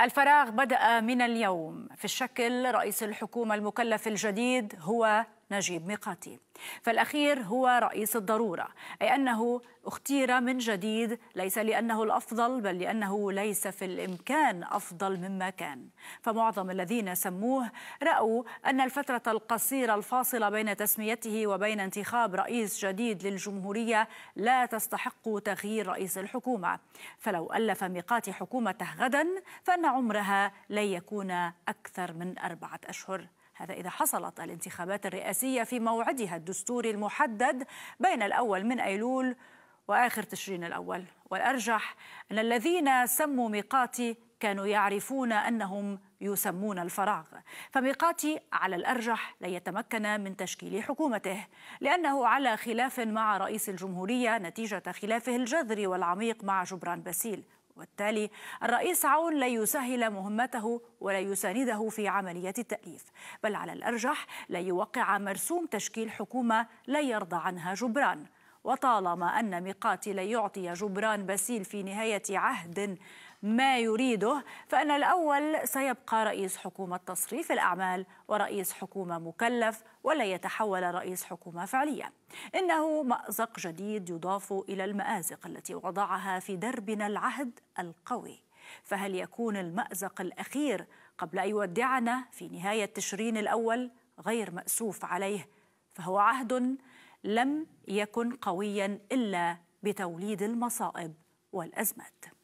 الفراغ بدأ من اليوم في الشكل رئيس الحكومة المكلف الجديد هو نجيب ميقاتي فالأخير هو رئيس الضرورة أي أنه اختير من جديد ليس لأنه الأفضل بل لأنه ليس في الإمكان أفضل مما كان فمعظم الذين سموه رأوا أن الفترة القصيرة الفاصلة بين تسميته وبين انتخاب رئيس جديد للجمهورية لا تستحق تغيير رئيس الحكومة فلو ألف ميقات حكومته غدا فإن عمرها لن يكون أكثر من أربعة أشهر هذا إذا حصلت الانتخابات الرئاسية في موعدها الدستوري المحدد بين الأول من أيلول وآخر تشرين الأول والأرجح أن الذين سموا ميقاتي كانوا يعرفون أنهم يسمون الفراغ فميقاتي على الأرجح لن يتمكن من تشكيل حكومته لأنه على خلاف مع رئيس الجمهورية نتيجة خلافه الجذري والعميق مع جبران باسيل وبالتالي الرئيس عون لا يسهل مهمته ولا يسانده في عملية التأليف بل على الأرجح لا يوقع مرسوم تشكيل حكومة لا يرضى عنها جبران وطالما أن ميقاتي لا يعطي جبران باسيل في نهاية عهد ما يريده فإن الأول سيبقى رئيس حكومة تصريف الأعمال ورئيس حكومة مكلف ولا يتحول رئيس حكومة فعليا إنه مأزق جديد يضاف إلى المآزق التي وضعها في دربنا العهد القوي فهل يكون المأزق الأخير قبل أن يودعنا في نهاية تشرين الأول غير مأسوف عليه فهو عهد لم يكن قويا إلا بتوليد المصائب والأزمات